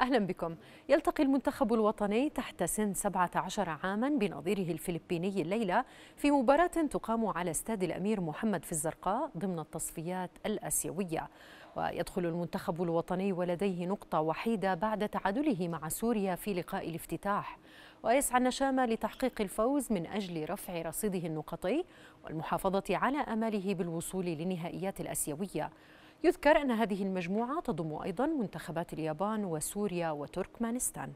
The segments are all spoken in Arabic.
أهلا بكم يلتقي المنتخب الوطني تحت سن 17 عاما بنظيره الفلبيني الليلة في مباراة تقام على استاد الأمير محمد في الزرقاء ضمن التصفيات الآسيوية ويدخل المنتخب الوطني ولديه نقطة وحيدة بعد تعادله مع سوريا في لقاء الافتتاح ويسعى النشامى لتحقيق الفوز من أجل رفع رصيده النقطي والمحافظة على أمله بالوصول للنهائيات الآسيوية يذكر أن هذه المجموعة تضم أيضا منتخبات اليابان وسوريا وتركمانستان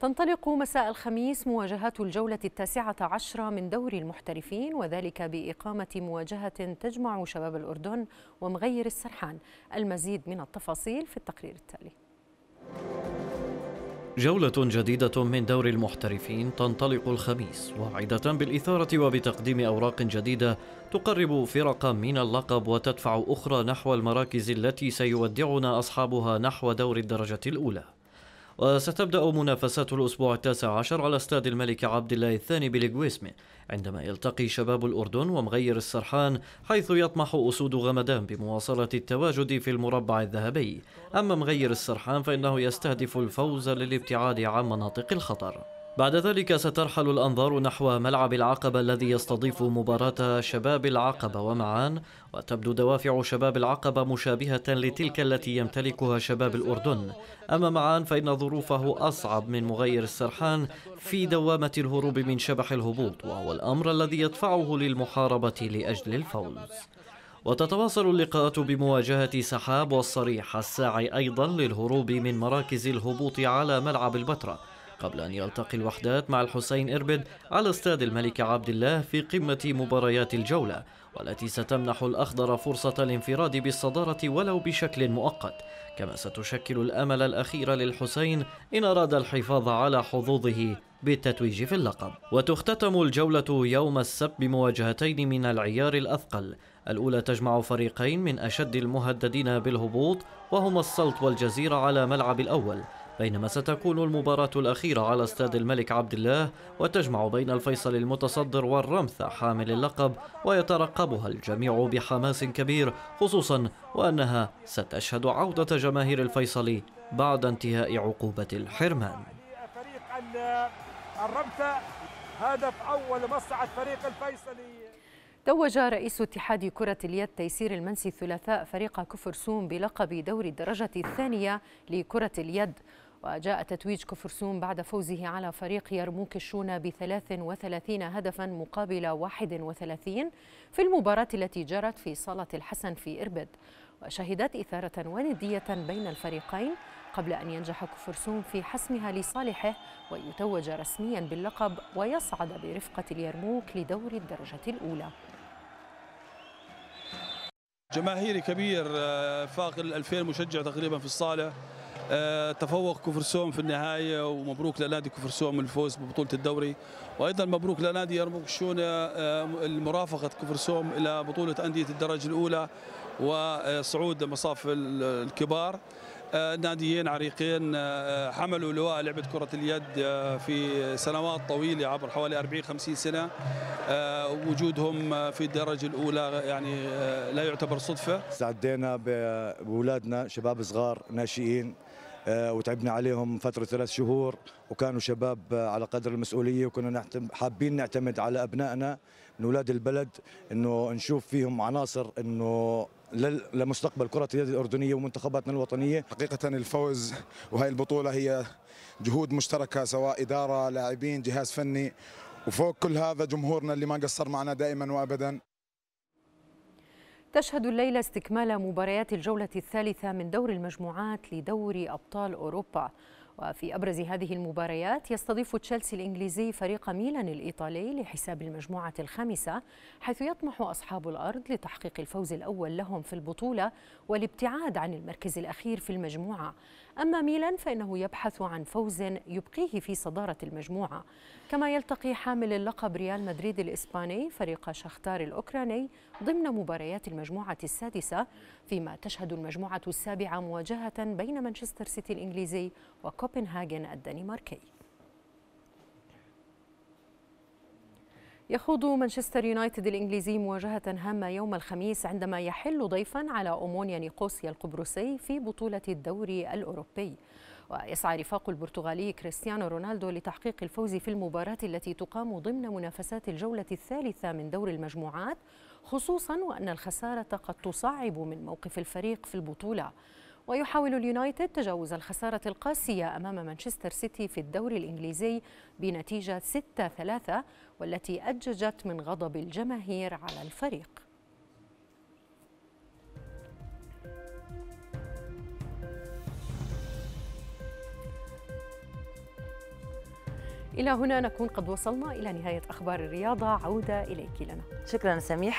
تنطلق مساء الخميس مواجهات الجولة التاسعة عشرة من دوري المحترفين وذلك بإقامة مواجهة تجمع شباب الأردن ومغير السرحان المزيد من التفاصيل في التقرير التالي جولة جديدة من دور المحترفين تنطلق الخميس واعدة بالإثارة وبتقديم أوراق جديدة تقرب فرقا من اللقب وتدفع أخرى نحو المراكز التي سيودعنا أصحابها نحو دور الدرجة الأولى وستبدأ منافسات الأسبوع التاسع عشر على استاد الملك عبد الله الثاني بلغويسمي عندما يلتقي شباب الأردن ومغير السرحان حيث يطمح أسود غمدان بمواصلة التواجد في المربع الذهبي أما مغير السرحان فإنه يستهدف الفوز للابتعاد عن مناطق الخطر بعد ذلك سترحل الأنظار نحو ملعب العقبة الذي يستضيف مباراة شباب العقبة ومعان وتبدو دوافع شباب العقبة مشابهة لتلك التي يمتلكها شباب الأردن أما معان فإن ظروفه أصعب من مغير السرحان في دوامة الهروب من شبح الهبوط وهو الأمر الذي يدفعه للمحاربة لأجل الفوز وتتواصل اللقاءات بمواجهة سحاب والصريح الساعي أيضا للهروب من مراكز الهبوط على ملعب البتراء قبل أن يلتقي الوحدات مع الحسين إربد على استاد الملك عبد الله في قمة مباريات الجولة والتي ستمنح الأخضر فرصة الانفراد بالصدارة ولو بشكل مؤقت كما ستشكل الأمل الأخير للحسين إن أراد الحفاظ على حظوظه بالتتويج في اللقب وتختتم الجولة يوم السبت بمواجهتين من العيار الأثقل الأولى تجمع فريقين من أشد المهددين بالهبوط وهما السلط والجزيرة على ملعب الأول بينما ستكون المباراة الأخيرة على استاد الملك عبد الله وتجمع بين الفيصل المتصدر والرمثة حامل اللقب ويترقبها الجميع بحماس كبير خصوصا وأنها ستشهد عودة جماهير الفيصل بعد انتهاء عقوبة الحرمان فريق هدف أول مصعد فريق الفيصلي توج رئيس اتحاد كرة اليد تيسير المنسي الثلاثاء فريق كفرسوم بلقب دوري الدرجة الثانية لكرة اليد وجاء تتويج كفرسوم بعد فوزه على فريق يرموك الشونة ب 33 هدفا مقابل 31 في المباراة التي جرت في صالة الحسن في إربد وشهدت إثارة وندية بين الفريقين قبل أن ينجح كفرسوم في حسمها لصالحه ويتوج رسميا باللقب ويصعد برفقة اليرموك لدور الدرجة الأولى جماهيري كبير آه، فاق ال 2000 مشجع تقريبا في الصاله آه، تفوق كفرسوم في النهايه ومبروك لنادي كفرسوم الفوز ببطوله الدوري وايضا مبروك لنادي يرموكشونه آه، المرافقه كفرسوم الى بطوله انديه الدرجه الاولى وصعود مصاف الكبار آه، ناديين عريقين حملوا لواء لعبة كرة اليد في سنوات طويلة عبر حوالي 40 50 سنة وجودهم في الدرجة الأولى يعني لا يعتبر صدفة استعدينا بأولادنا شباب صغار ناشئين آه، وتعبنا عليهم فترة ثلاث شهور وكانوا شباب على قدر المسؤولية وكنا حابين نعتمد على أبنائنا من أولاد البلد أنه نشوف فيهم عناصر أنه لمستقبل كرة اليد الأردنية ومنتخباتنا الوطنية حقيقة الفوز وهي البطولة هي جهود مشتركة سواء إدارة لاعبين جهاز فني وفوق كل هذا جمهورنا اللي ما قصر معنا دائما وأبدا تشهد الليلة استكمال مباريات الجولة الثالثة من دور المجموعات لدوري أبطال أوروبا وفي أبرز هذه المباريات يستضيف تشيلسي الإنجليزي فريق ميلان الإيطالي لحساب المجموعة الخامسة حيث يطمح أصحاب الأرض لتحقيق الفوز الأول لهم في البطولة والابتعاد عن المركز الأخير في المجموعة أما ميلان فإنه يبحث عن فوز يبقيه في صدارة المجموعة كما يلتقي حامل اللقب ريال مدريد الإسباني فريق شختار الأوكراني ضمن مباريات المجموعة السادسة فيما تشهد المجموعة السابعة مواجهة بين مانشستر سيتي الإنجليزي وكوب كوبنهاجن الدنماركي يخوض مانشستر يونايتد الإنجليزي مواجهة هامة يوم الخميس عندما يحل ضيفا على أمونيا نيقوسيا القبرصي في بطولة الدوري الأوروبي ويسعى رفاق البرتغالي كريستيانو رونالدو لتحقيق الفوز في المباراة التي تقام ضمن منافسات الجولة الثالثة من دور المجموعات خصوصا وأن الخسارة قد تصعب من موقف الفريق في البطولة ويحاول اليونايتد تجاوز الخسارة القاسية أمام مانشستر سيتي في الدوري الإنجليزي بنتيجة 6-3 والتي أججت من غضب الجماهير على الفريق إلى هنا نكون قد وصلنا إلى نهاية أخبار الرياضة عودة إليك لنا شكرا سميحة